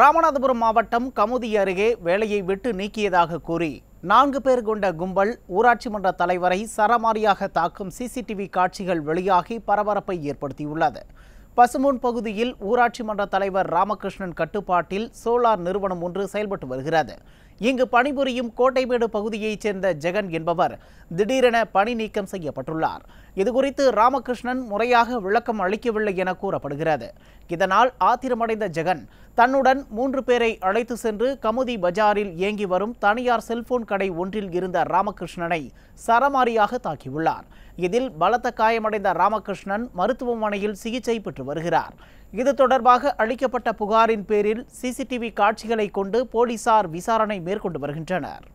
ராமநாதபுரம் மாவட்டம் கமுதி அருகே வேலையை விட்டு நீக்கியதாக கூறி நான்கு பேர் கொண்ட கும்பல் ஊராட்சி மன்ற தலைவரை சரமாரியாக தாக்கும் சிசிடிவி காட்சிகள் வெளியாகி பரபரப்பை ஏற்படுத்தியுள்ளது பசுமூன் பகுதியில் ஊராட்சி மன்ற தலைவர் ராமகிருஷ்ணன் கட்டுப்பாட்டில் சோலார் நிறுவனம் ஒன்று செயல்பட்டு வருகிறது இங்கு பணிபுரியும் கோட்டைமேடு பகுதியைச் சேர்ந்த ஜெகன் என்பவர் திடீரென பணி நீக்கம் செய்யப்பட்டுள்ளார் இதுகுறித்து ராமகிருஷ்ணன் முறையாக விளக்கம் அளிக்கவில்லை என கூறப்படுகிறது இதனால் ஆத்திரமடைந்த ஜெகன் தன்னுடன் மூன்று பேரை அழைத்து சென்று கமுதி பஜாரில் இயங்கி வரும் தனியார் செல்போன் கடை ஒன்றில் இருந்த ராமகிருஷ்ணனை சரமாரியாக தாக்கியுள்ளார் இதில் பலத்த காயமடைந்த ராமகிருஷ்ணன் மருத்துவமனையில் சிகிச்சை பெற்று வருகிறார் இது தொடர்பாக அளிக்கப்பட்ட புகாரின் பேரில் சிசிடிவி காட்சிகளை கொண்டு போலீசார் விசாரணை மேற்கொண்டு வருகின்றனர்